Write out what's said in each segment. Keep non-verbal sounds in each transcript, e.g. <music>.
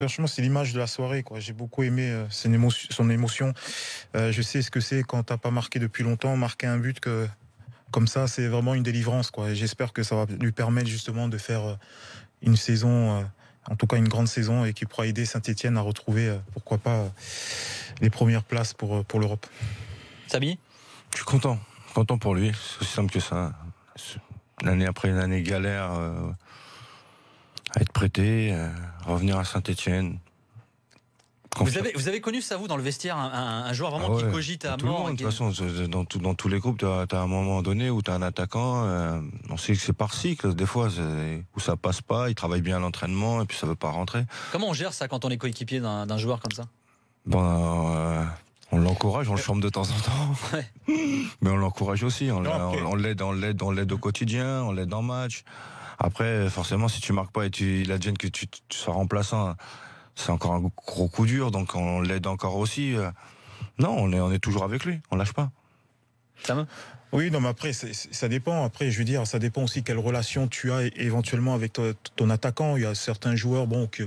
Franchement, c'est l'image de la soirée. Quoi. J'ai beaucoup aimé euh, son, émotion. Euh, je sais ce que c'est quand tu t'as pas marqué depuis longtemps, marquer un but que comme ça, c'est vraiment une délivrance. Quoi. j'espère que ça va lui permettre justement de faire euh, une saison, en tout cas une grande saison, et qui pourra aider Saint-Etienne à retrouver, pourquoi pas, les premières places pour, pour l'Europe. Sabi Je suis content. Content pour lui. C'est aussi simple que ça. L'année hein. après une année galère à être prêté, euh, revenir à Saint-Etienne. Vous avez, vous avez connu ça, vous, dans le vestiaire, un, joueur vraiment ah qui cogite à mort De toute façon, dans, tous les groupes, tu as, un moment donné où tu as un attaquant, euh, on sait que c'est par cycle, des fois, où ça passe pas, il travaille bien à l'entraînement, et puis ça veut pas rentrer. Comment on gère ça quand on est coéquipier d'un joueur comme ça Ben, euh, on l'encourage, on le forme de temps en temps. <laughs> Mais on l'encourage aussi, on l'aide, on l'aide au quotidien, on l'aide en match. Après, forcément, si tu marques pas et tu advienne que tu, sois remplaçant, c'est encore un gros coup dur, donc on l'aide encore aussi. Non, on est, on est toujours avec lui, on lâche pas. Ça va oui, non, mais après, ça dépend. Après, je veux dire, ça dépend aussi quelle relation tu as éventuellement avec ton, attaquant. Il y a certains joueurs, bon, que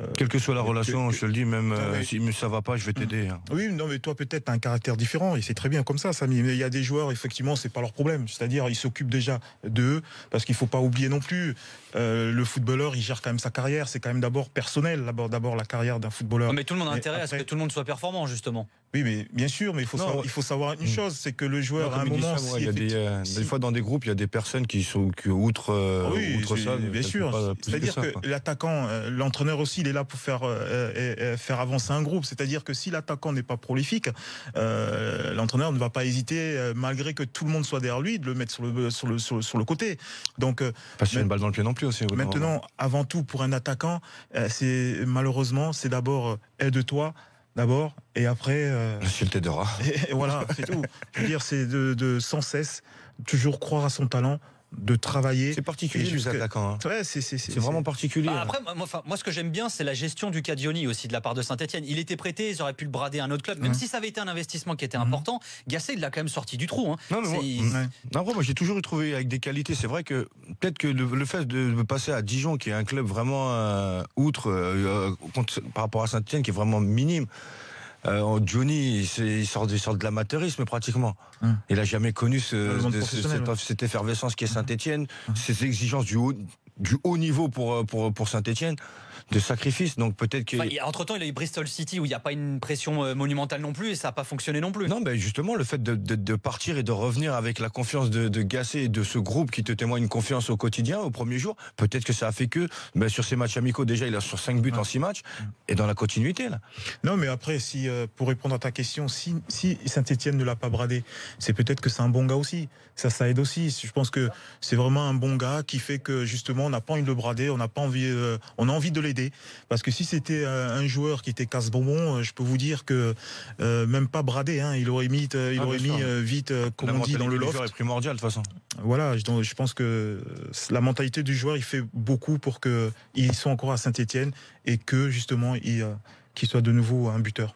euh, Quelle que soit la relation, je te le dis, même euh, si ça va pas, je vais t'aider. Hum. Hein. Oui, non, mais toi peut-être un caractère différent et c'est très bien comme ça, Samy. Mais il y a des joueurs, effectivement, c'est pas leur problème. C'est-à-dire, ils s'occupent déjà d'eux parce qu'il ne faut pas oublier non plus euh, le footballeur, il gère quand même sa carrière. C'est quand même d'abord personnel, d'abord la carrière d'un footballeur. mais tout le monde a intérêt à ce que tout le monde soit performant, justement. Oui, mais bien sûr, mais il faut, savoir, il faut savoir une hmm. chose, c'est que le joueur, à un moment, il y a des, euh, des, fois dans des groupes, il y a des personnes qui sont outre, euh, oui, Bien sûr. C'est-à-dire que, l'attaquant, euh, l'entraîneur aussi, il est là pour faire faire avancer un groupe. C'est-à-dire que si l'attaquant n'est pas prolifique, l'entraîneur ne va pas hésiter, malgré que tout le monde soit derrière lui, de le mettre sur le sur le sur, le, côté. Donc pas une balle dans le pied non plus aussi. Maintenant, avant tout, pour un attaquant, c'est malheureusement, c'est d'abord aide-toi d'abord, et après. Euh... Insulter de rat. Et, voilà, c'est tout. Je veux dire, c'est de sans cesse toujours croire à son talent, de travailler. C'est particulier hein. c'est vraiment particulier. Bah, hein. après, moi, ce que j'aime bien, c'est la gestion du Cadioni aussi de la part de Saint-Etienne. Il était prêté, ils auraient pu le brader à un autre club, même si ça avait été un investissement qui était mhm. important. Gasset, il l'a quand même sorti du trou. Hein. Non, mais moi, moi j'ai toujours trouvé avec des qualités. C'est vrai que peut-être que le, fait de passer à Dijon, qui est un club vraiment euh, outre euh, euh, par rapport à Saint-Etienne, qui est vraiment minime. Euh, Johnny, il, sort, sort de l'amateurisme pratiquement. Hum. Il n'a jamais connu cette, effervescence qui est hum. Saint-Etienne, hum. ces exigences du haut, du haut niveau pour, euh, pour, euh, pour Saint-Etienne, de sacrifice. Donc peut-être que. Entre-temps, il a eu Bristol City où il n'y a pas une pression euh, monumentale non plus et ça n'a pas fonctionné non plus. Non, mais justement, le fait de, de, partir et de revenir avec la confiance de, de Gasset et de ce groupe qui te témoigne une confiance au quotidien, au premier jour, peut-être que ça a fait que ben, sur ces matchs amicaux, déjà, il a sur 5 buts en 6 matchs et dans la continuité. Là. Non, mais après, si, pour répondre à ta question, si, si Saint-Etienne ne l'a pas bradé, c'est peut-être que c'est un bon gars aussi. Ça, ça aide aussi. Je pense que c'est vraiment un bon gars qui fait que justement, on n'a pas envie de le brader, on n'a pas envie, euh, on a envie de l'aider. Parce que si c'était euh, un joueur qui était casse-bonbon, euh, je peux vous dire que même pas bradé, hein, il aurait mis, il ah, aurait mis vite, comme on dit, dans le loft. est primordial de toute façon. Voilà, je pense que la mentalité du joueur, il fait beaucoup pour qu'il soit encore à saint étienne et que justement, il, qu'il soit de nouveau un buteur.